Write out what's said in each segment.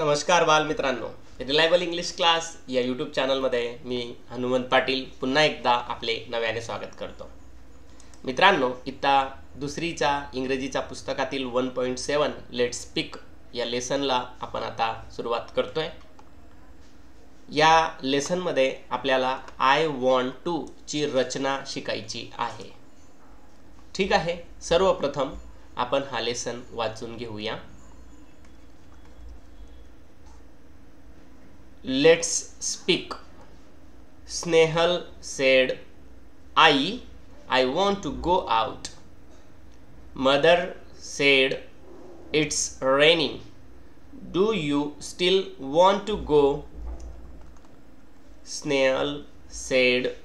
नमस्कार बालमित्रांनो reliable English class या यूट्यूब चॅनलमध्ये मी हनुमंत पाटील पुन्हा एकदा आपले नव्याने स्वागत करतो मित्रांनो इत्ता दुसरीच्या इंग्रजीच्या पुस्तकातील one point seven let speak या लेसनला आपण आता सुरुवात करतोय या लेसनमध्ये आपल्याला आय वॉन्ट टू ची रचना शिकायची आहे ठीक आहे सर्वप्रथम आपण हा लेसन वाचून घेऊया let's speak. Snehal said, I, I want to go out. Mother said, It's raining. Do you still want to go? Snehal said,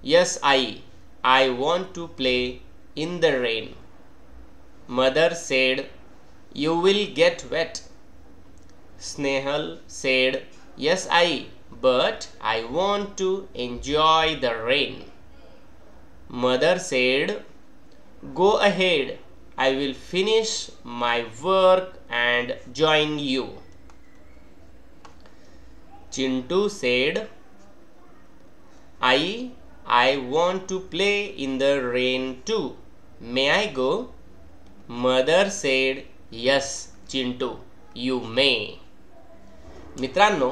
Yes, I. I want to play in the rain. Mother said, You will get wet. Snehal said, Yes, I, but I want to enjoy the rain. Mother said, Go ahead, I will finish my work and join you. Chintu said, I, I want to play in the rain too. May I go? Mother said, Yes, Chintu, you may. मित्रांनो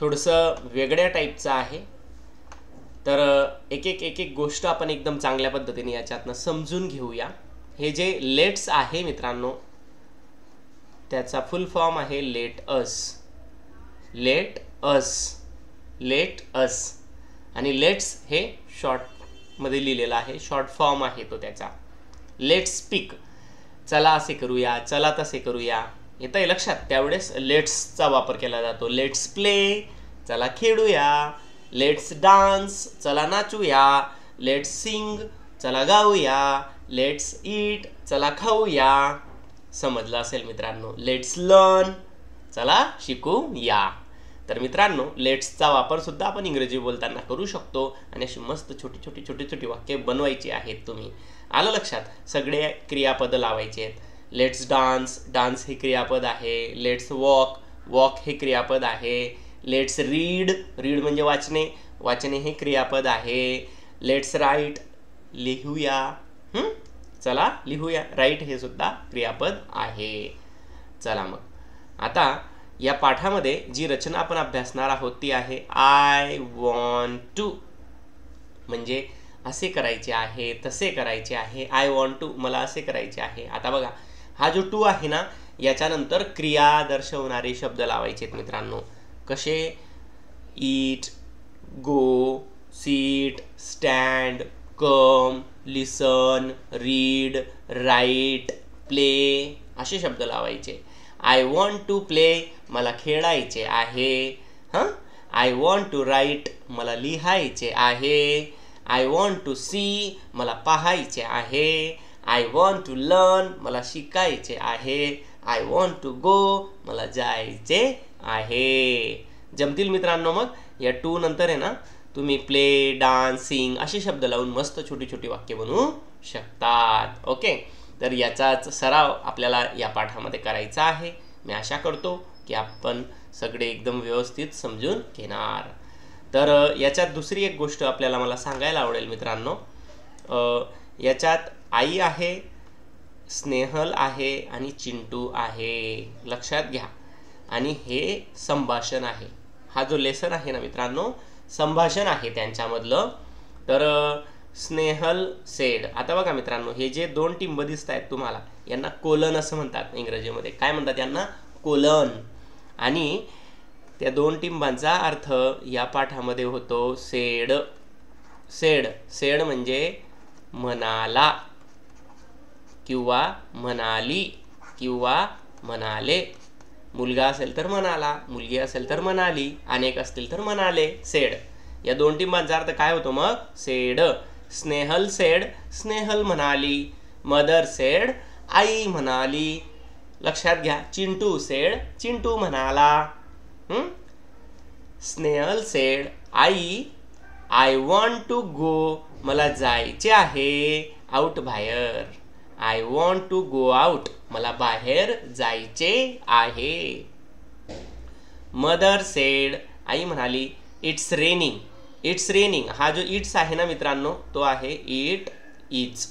थोडंसं वेगळ्या टाईपचं आहे तर एक एक एक एक गोष्ट आपण एकदम चांगल्या पद्धतीने याच्यातनं समजून घेऊया हे जे लेट्स आहे मित्रांनो त्याचा फुल फॉर्म आहे let us let us let us आणि लेट्स हे शॉर्टमध्ये लिहिलेलं आहे शॉर्ट फॉर्म आहे तो त्याचा लेट्स स्पीक चला असे करूया चला तसे करूया येत आहे लक्षात त्यावेळेस लेट्सचा वापर केला जातो लेट्स प्ले चला खेळूया लेट्स डान्स चला नाचूया लेट्स सिंग चला गाऊया लेट्स ईट चला खाऊया समजलं असेल मित्रांनो लेट्स लर्न चला शिकूया तर मित्रांनो लेट्सचा वापरसुद्धा आपण इंग्रजी बोलताना करू शकतो आणि अशी मस्त छोटी छोटी छोटी छोटी वाक्य बनवायची आहेत तुम्ही आलं लक्षात सगळे क्रियापद लावायचे आहेत लेट्स डान्स डान्स हे क्रियापद आहे लेट्स वॉक वॉक हे क्रियापद आहे लेट्स रीड रीड म्हणजे वाचणे वाचणे हे क्रियापद आहे लेट्स राईट लिहूया चला लिहूया राईट हे सुद्धा क्रियापद आहे चला मग आता या पाठामध्ये जी रचना आपण अभ्यासणार आहोत ती आहे आय वॉन्ट टू म्हणजे असे करायचे आहे तसे करायचे आहे आय वॉन्ट टू मला असे करायचे आहे आता बघा हा जो टू आहे ना याच्यानंतर क्रिया दर्शवणारे शब्द लावायचे आहेत मित्रांनो कसे eat go sit stand come listen read write play असे शब्द लावायचे आय वॉन्ट टू प्ले मला खेळायचे आहे हां आय वॉन्ट टू राईट मला लिहायचे आहे आय वॉन्ट टू सी मला पाहायचे आहे आय वॉन्ट टू लर्न मला शिकायचे आहे आय वॉन्ट टू गो मला जायचे आहे जमतील मित्रांनो मग या टू नंतर आहे ना तुम्ही प्ले डान्सिंग असे शब्द लावून मस्त छोटी छोटी वाक्य बनवू शकतात ओके तर याचाच सराव आपल्याला या पाठामध्ये करायचा आहे मी आशा करतो की आपण सगळे एकदम व्यवस्थित समजून घेणार तर याच्यात दुसरी एक गोष्ट आपल्याला मला सांगायला आवडेल मित्रांनो याच्यात आई आहे स्नेहल आहे आणि चिंटू आहे लक्षात घ्या आणि हे संभाषण आहे हा जो लेसन आहे ना मित्रांनो संभाषण आहे त्यांच्यामधलं तर स्नेहल सेड आता बघा मित्रांनो हे जे दोन टिंब दिसत आहेत तुम्हाला यांना कोलन असं म्हणतात इंग्रजीमध्ये काय म्हणतात यांना कोलन आणि त्या दोन टिंबांचा अर्थ या पाठामध्ये होतो सेड सेड सेड म्हणजे म्हणाला किंवा म्हणाली किंवा म्हणाले मुलगा असेल तर म्हणाला मुलगी असेल तर म्हणाली अनेक असतील तर म्हणाले सेड या दोन टिंबांचा अर्थ काय होतो मग सेड स्नेहल सेड स्नेहल म्हणाली मदर सेड आई म्हणाली लक्षात घ्या चिंटू सेड चिंटू म्हणाला स्नेहल सेड आई आय वॉन्ट टू गो मला जायचे आहे आउट बाहेर I want to go out मला बाहेर जायचे आहे मदर सेड आई म्हणाली इट्स रेनिंग इट्स रेनिंग हा जो इट्स आहे ना मित्रांनो तो आहे it is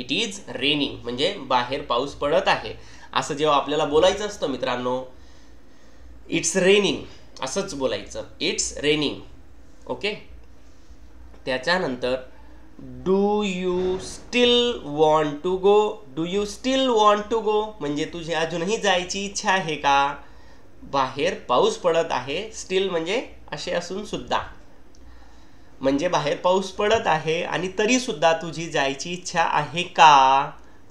it is raining म्हणजे बाहेर पाऊस पडत आहे असं जेव्हा आपल्याला बोलायचं असतं मित्रांनो इट्स रेनिंग असंच बोलायचं इट्स रेनिंग ओके त्याच्यानंतर do you still want to go do you still want to go म्हणजे तुझी अजूनही जायची इच्छा आहे का बाहेर पाऊस पडत आहे स्टील म्हणजे असे असून सुद्धा म्हणजे बाहेर पाऊस पडत आहे आणि तरी सुद्धा तुझी जायची इच्छा आहे का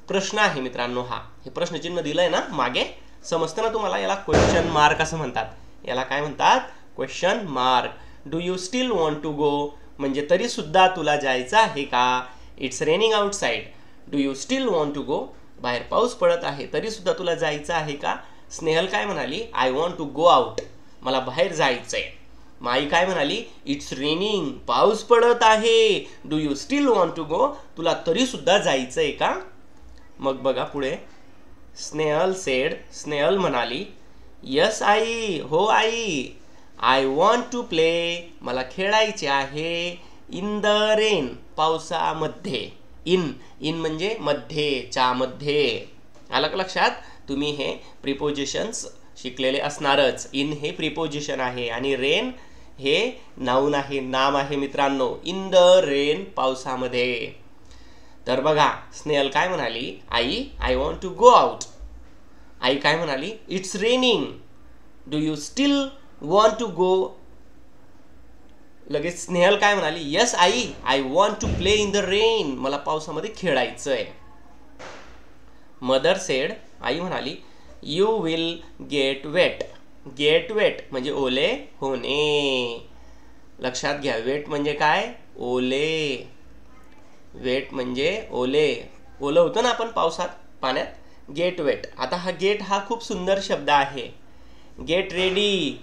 प्रश्न आहे मित्रांनो हा हे प्रश्नचिन्ह दिलंय ना मागे समजतं ना तुम्हाला याला क्वेश्चन मार्क असं म्हणतात याला काय म्हणतात question mark do you still want to go म्हणजे तरीसुद्धा तुला जायचं आहे का it's raining outside do you still want to go बाहेर पाऊस पडत आहे तरीसुद्धा तुला जायचं आहे का स्नेहल काय म्हणाली I want to go out मला बाहेर जायचं आहे माई आई काय म्हणाली इट्स रेनिंग पाऊस पडत आहे do you still want to go तुला तरीसुद्धा जायचं आहे का मग बघा पुढे स्नेहल सेड स्नेहल म्हणाली यस आई हो आई आय वॉन्ट टू प्ले मला खेळायचे आहे इन द रेन पावसामध्ये इन इन म्हणजे मध्ये च्या मध्ये आलं का लक्षात तुम्ही हे प्रिपोजिशन्स शिकलेले असणारच इन हे प्रिपोजिशन आहे आणि रेन हे नाऊन आहे नाम आहे मित्रांनो इन द रेन पावसामध्ये तर बघा स्नेहल काय म्हणाली आई I want to go out आई काय म्हणाली it's raining do you still want to go लगेच स्नेहल काय म्हणाली यस आई I want to play in the rain मला पावसामध्ये खेळायचं आहे मदर सेड आई म्हणाली you will get wet get wet म्हणजे ओले होणे लक्षात घ्या वेट म्हणजे काय ओले वेट म्हणजे ओले ओलं होतं ना आपण पावसात पाण्यात गेट वेट आता हा गेट हा खूप सुंदर शब्द आहे गेट रेडी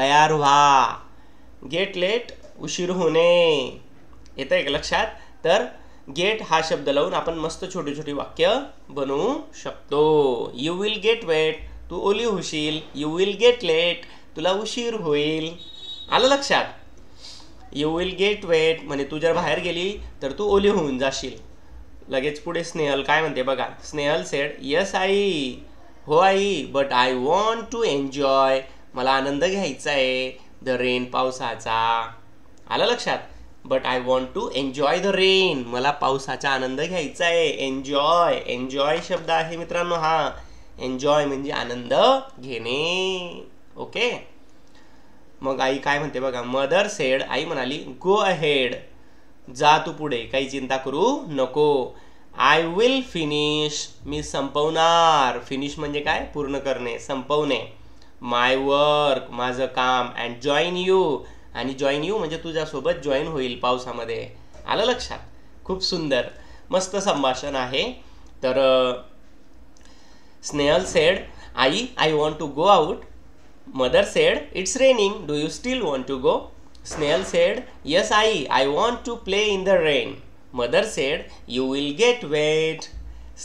तयार व्हा गेट लेट उशीर होणे येतं एक लक्षात तर गेट हा शब्द लावून आपण मस्त छोटी छोटी वाक्य बनवू शकतो यू विल गेट वेट तू ओली होशील यू विल गेट लेट तुला उशीर होईल आलं लक्षात यू विल गेट वेट म्हणजे तू जर बाहेर गेली तर तू ओली होऊन जाशील लगेच पुढे स्नेहल काय म्हणते बघा स्नेहल सेड यस आई हो आई but I want to enjoy मला आनंद घ्यायचा आहे द रेन पावसाचा आलं लक्षात but I want to enjoy the rain मला पावसाचा आनंद घ्यायचा आहे एन्जॉय एन्जॉय शब्द आहे मित्रांनो हा एन्जॉय म्हणजे आनंद घेणे ओके मग आई काय म्हणते बघा मदर सेड आई म्हणाली गो अहेड जा तू पुढे काही चिंता करू नको आय विल फिनिश मी संपवणार फिनिश म्हणजे काय पूर्ण करणे संपवणे माय वर्क माझं काम अँड जॉईन यू आणि जॉईन यू म्हणजे तुझ्यासोबत जॉईन होईल पावसामध्ये आलं लक्षात खूप सुंदर मस्त संभाषण आहे तर स्नेहल सेड आई I want to go out mother said it's raining do you still want to go Snehal said yes आई I want to play in the rain mother said you will get wet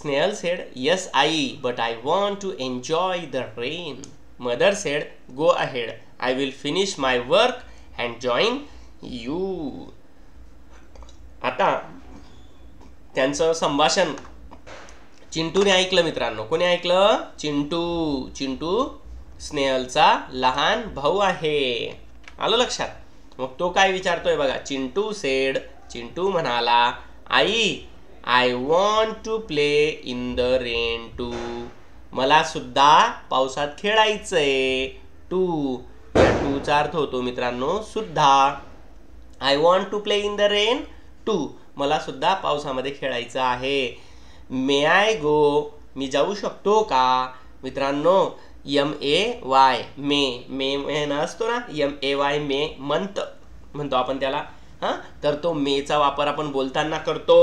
Snehal said yes आई but I want to enjoy the rain mother said, go ahead, I will finish my work and join you. आता त्यांचं संभाषण चिंटूने ऐकलं मित्रांनो कोणी ऐकलं चिंटू चिंटू स्नेहलचा लहान भाऊ आहे आलं लक्षात मग तो काय विचारतोय बघा चिंटू सेड चिंटू म्हणाला आई I want to play in the rain too मला सुद्धा पावसात खेळायचंय टू या टूचा अर्थ होतो मित्रांनो सुद्धा I want to play in the rain too मला सुद्धा पावसामध्ये खेळायचं आहे मे आय गो मी जाऊ शकतो का मित्रांनो M A Y May May मेन असतो ना M A Y May month म्हणतो आपण त्याला हां तर तो मेचा वापर आपण बोलताना करतो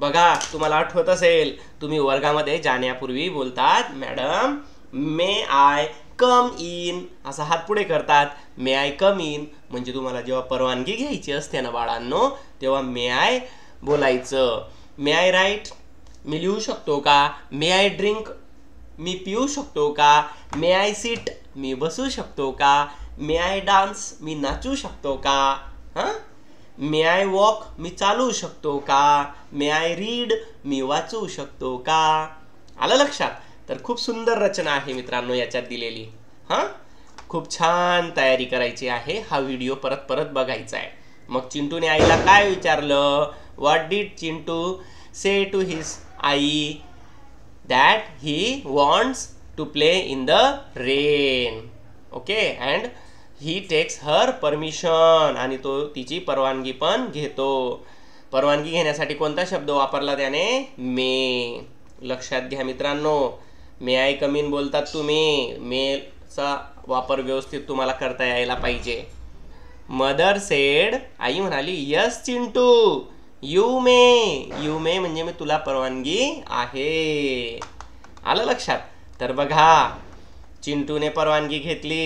बघा तुम्हाला आठवत असेल तुम्ही वर्गामध्ये जाण्यापूर्वी बोलतात madam may I come in असा हात पुढे करतात मे आय कम इन म्हणजे तुम्हाला जेव्हा परवानगी घ्यायची असते ना बाळांनो तेव्हा मे आय बोलायचं मे आय राईट मी लिहू शकतो का मे आय ड्रिंक मी पिऊ शकतो का मे आय सीट मी बसू शकतो का मे आय डान्स मी नाचू शकतो का हां मे आय वॉक मी चालू शकतो का मे आय रीड मी वाचू शकतो का आलं लक्षात तर खूप सुंदर रचना आहे मित्रांनो याच्यात दिलेली हां खूप छान तयारी करायची आहे हा व्हिडिओ परत परत बघायचा आहे मग चिंटूने आईला काय विचारलं what did Chintu say to his आई that he wants to play in the rain okay and he takes her permission आणि तो तिची परवानगी पण घेतो परवानगी घेण्यासाठी कोणता शब्द वापरला त्याने मे लक्षात घ्या मित्रांनो मे आय कमीन बोलतात तुम्ही मेचा वापर व्यवस्थित तुम्हाला करता यायला पाहिजे मदर सेड आई म्हणाली yes Chintu you may you may म्हणजे मी तुला परवानगी आहे आलं लक्षात तर बघा चिंटूने परवानगी घेतली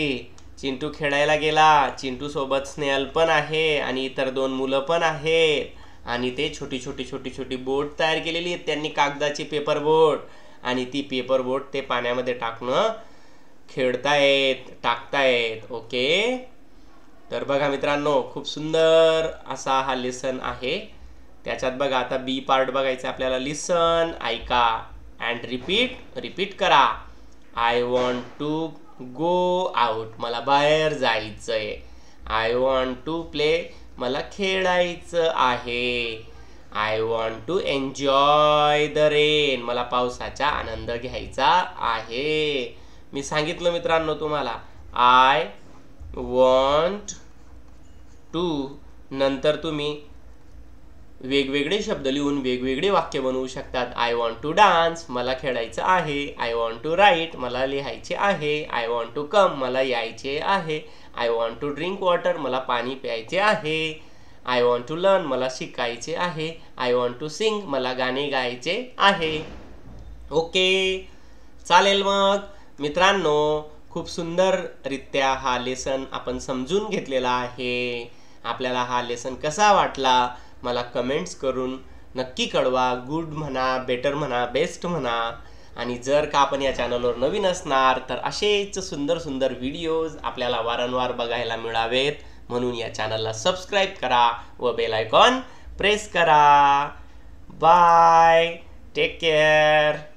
चिंटू खेळायला गेला चिंटू सोबत स्नेहल पण आहे आणि इतर दोन मुलं पण आहेत आणि ते छोटी छोटी छोटी छोटी बोट तयार केलेली आहेत त्यांनी कागदाची पेपर बोट आणि ती पेपर बोट ते पाण्यामध्ये टाकणं खेळतायत टाकतायत ओके तर बघा मित्रांनो खूप सुंदर असा हा लेसन आहे त्याच्यात बघा आता बी पार्ट बघायचं आपल्याला लिसन ऐका अँड रिपीट रिपीट करा I want to go out मला बाहेर जायचं आहे आय वॉन्ट टू प्ले मला खेळायचं आहे I want to enjoy the rain मला पावसाचा आनंद घ्यायचा आहे मी सांगितलं मित्रांनो तुम्हाला आय वॉन्ट टू नंतर तुम्ही वेगवेगळे शब्द लिहून वेगवेगळे वाक्य बनवू शकतात आय वॉन्ट टू डान्स मला खेळायचं आहे आय वॉन्ट टू राईट मला लिहायचे आहे आय वॉन्ट टू कम मला यायचे आहे I want to drink water मला पाणी प्यायचे आहे आय वॉन्ट टू लर्न मला शिकायचे आहे आय वॉन्ट टू सिंग मला गाणे गायचे आहे ओके चालेल मग मित्रांनो खूप सुंदररित्या हा लेसन आपण समजून घेतलेला आहे आपल्याला हा लेसन कसा वाटला मला कमेंट्स करून नक्की कळवा गुड म्हणा बेटर म्हणा बेस्ट म्हणा आणि जर का आपण या चॅनलवर नवीन असणार तर असेच सुंदर सुंदर व्हिडिओज आपल्याला वारंवार बघायला मिळावेत म्हणून या चॅनलला सबस्क्राईब करा व बेल आयकॉन प्रेस करा बाय टेक केअर